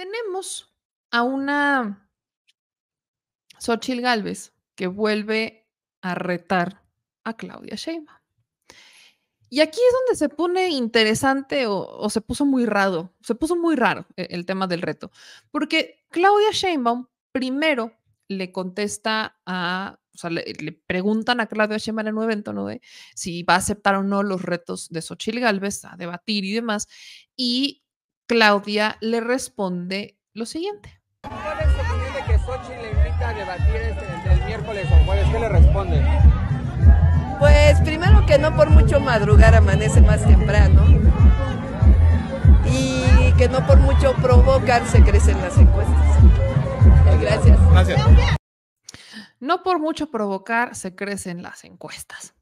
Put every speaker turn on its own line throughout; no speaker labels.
tenemos a una Xochil Galvez que vuelve a retar a Claudia Sheinbaum. Y aquí es donde se pone interesante o, se puso muy raro, se puso muy raro e, el, tema del reto, porque Claudia Sheinbaum primero le contesta a, o sea, le, preguntan a Claudia Sheinbaum en un evento, ¿no? De si va a aceptar o no los retos de Xochitl Galvez a debatir y demás, y Claudia le responde lo siguiente. ¿Cuál es que Sochi le invita a debatir el, miércoles o jueves? ¿Qué le responde? Pues primero que no por mucho madrugar amanece más temprano y que no por mucho provocar se crecen las encuestas. Gracias. No por mucho provocar se crecen las encuestas.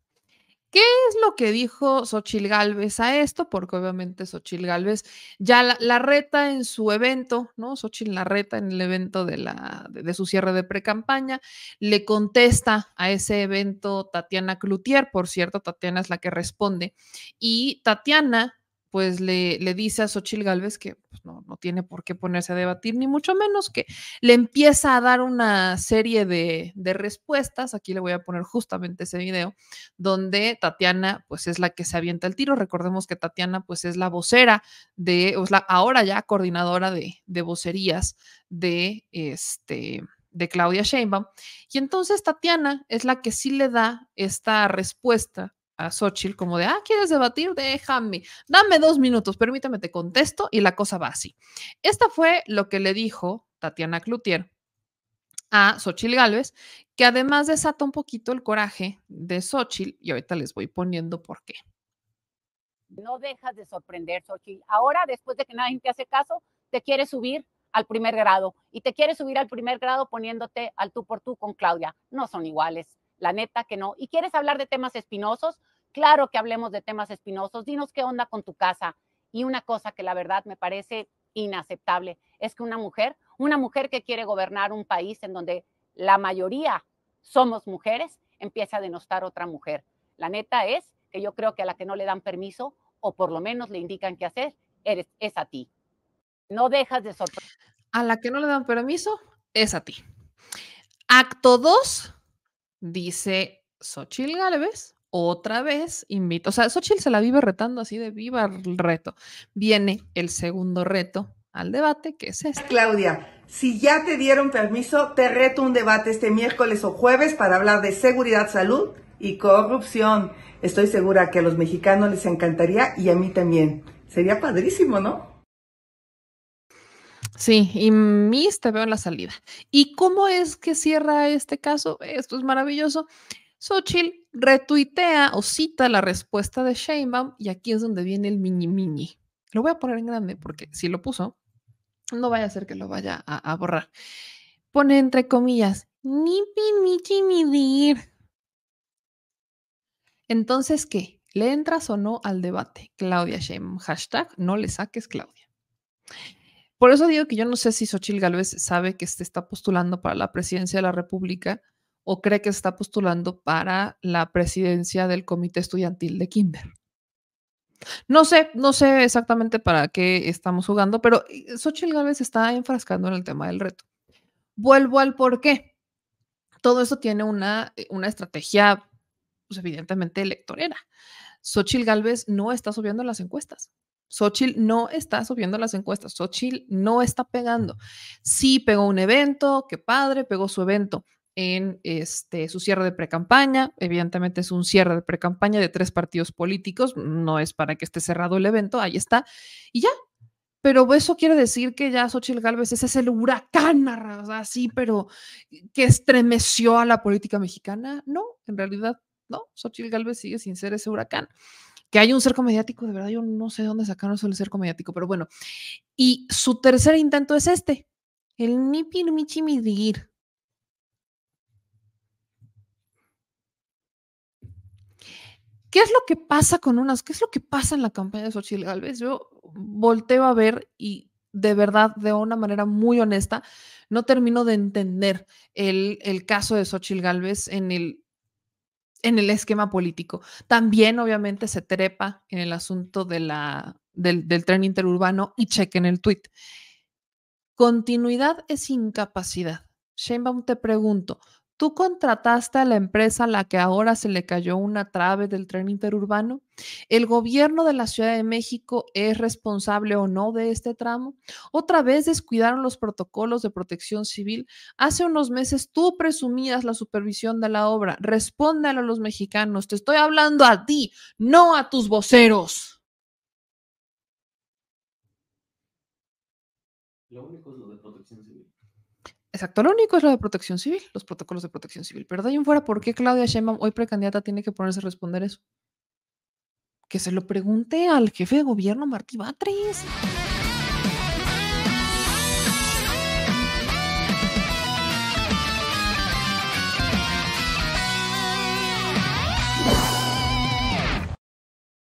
¿Qué es lo que dijo Xochil Gálvez a esto? Porque obviamente Xochil Gálvez ya la, reta en su evento, ¿no? Xochil la reta en el evento de, su cierre de precampaña, le contesta a ese evento Tatiana Cloutier, por cierto, Tatiana es la que responde, y Tatiana pues le, dice a Xochil Gálvez que pues, no, tiene por qué ponerse a debatir, ni mucho menos que le empieza a dar una serie de, respuestas. Aquí le voy a poner justamente ese video, donde Tatiana, pues es la que se avienta el tiro. Recordemos que Tatiana, pues es la vocera de, o la ahora ya coordinadora de, vocerías de este de Claudia Sheinbaum. Y entonces Tatiana es la que sí le da esta respuesta a Xochitl como de, ah, ¿quieres debatir? Déjame, dame dos minutos, permítame, te contesto y la cosa va así. Esta fue lo que le dijo Tatiana Cloutier a Xochitl Gálvez, que además desata un poquito el coraje de Xochitl y ahorita les voy poniendo por qué.
No dejas de sorprender, Xochitl. Ahora, después de que nadie te hace caso, te quiere subir al primer grado y te quiere subir al primer grado poniéndote al tú por tú con Claudia. No son iguales la neta que no. ¿Y quieres hablar de temas espinosos? Claro que hablemos de temas espinosos. Dinos qué onda con tu casa. Y una cosa que la verdad me parece inaceptable es que una mujer, una mujer que quiere gobernar un país en donde la mayoría somos mujeres, empieza a denostar otra mujer. La neta es que yo creo que a la que no le dan permiso o por lo menos le indican qué hacer, eres, es a ti. No dejas de sorprender.
A la que no le dan permiso, es a ti. Acto 2, dice Xochil Gálvez, otra vez invito, o sea, Xochil se la vive retando así de viva el reto. Viene el segundo reto al debate, que es este. Claudia, si ya te dieron permiso, te reto un debate este miércoles o jueves para hablar de seguridad, salud y corrupción. Estoy segura que a los mexicanos les encantaría y a mí también. Sería padrísimo, ¿no? Sí, y Miss te veo en la salida. ¿Y cómo es que cierra este caso? Esto es maravilloso. Xochitl retuitea o cita la respuesta de Sheinbaum y aquí es donde viene el mini mini. Lo voy a poner en grande porque si lo puso, no vaya a ser que lo vaya a, borrar. Pone entre comillas, ni pi-mi-chi-mi-dir. Entonces, ¿qué? ¿Le entras o no al debate? Claudia Sheinbaum, hashtag no le saques Claudia. Por eso digo que yo no sé si Xochitl Gálvez sabe que se está postulando para la presidencia de la República o cree que se está postulando para la presidencia del comité estudiantil de Kimber. No sé, no sé exactamente para qué estamos jugando, pero eh, Xochitl Gálvez está enfrascando en el tema del reto. Vuelvo al por qué. Todo eso tiene una, eh, una estrategia, pues evidentemente, electorera. Xochitl Gálvez no está subiendo las encuestas. Xochitl no está subiendo las encuestas, Xochitl no está pegando. Sí pegó un evento, qué padre, pegó su evento en este, su cierre de precampaña. Evidentemente es un cierre de precampaña de tres partidos políticos, no es para que esté cerrado el evento, ahí está. Y ya, pero eso quiere decir que ya Xochitl Gálvez ese es el huracán, o sí, pero que estremeció a la política mexicana. No, en realidad no, Xochitl Gálvez sigue sin ser ese huracán que hay un cerco mediático, de verdad yo no sé dónde sacaron eso del cerco mediático, pero bueno. Y su tercer intento es este, el nipir michi ¿Qué es lo que pasa con unas? ¿Qué es lo que pasa en la campaña de Xochitl Galvez? Yo volteo a ver y de verdad, de una manera muy honesta, no termino de entender el, el caso de Xochitl Galvez en el en el esquema político. También, obviamente, se trepa en el asunto del, tren interurbano y chequen el tweet. Continuidad es incapacidad. Sheinbaum, te pregunto, ¿Tú contrataste a la empresa a la que ahora se le cayó una trave del tren interurbano? ¿El gobierno de la Ciudad de México es responsable o no de este tramo? Otra vez descuidaron los protocolos de protección civil. Hace unos meses tú presumías la supervisión de la obra. Respóndale a los mexicanos. Te estoy hablando a ti, no a tus voceros. Lo único es lo Exacto, lo único es lo de protección civil, los protocolos de protección civil. Pero de ahí en fuera, ¿por qué Claudia Sheinbaum, hoy precandidata, tiene que ponerse a responder eso? Que se lo pregunte al jefe de gobierno Martí Batres.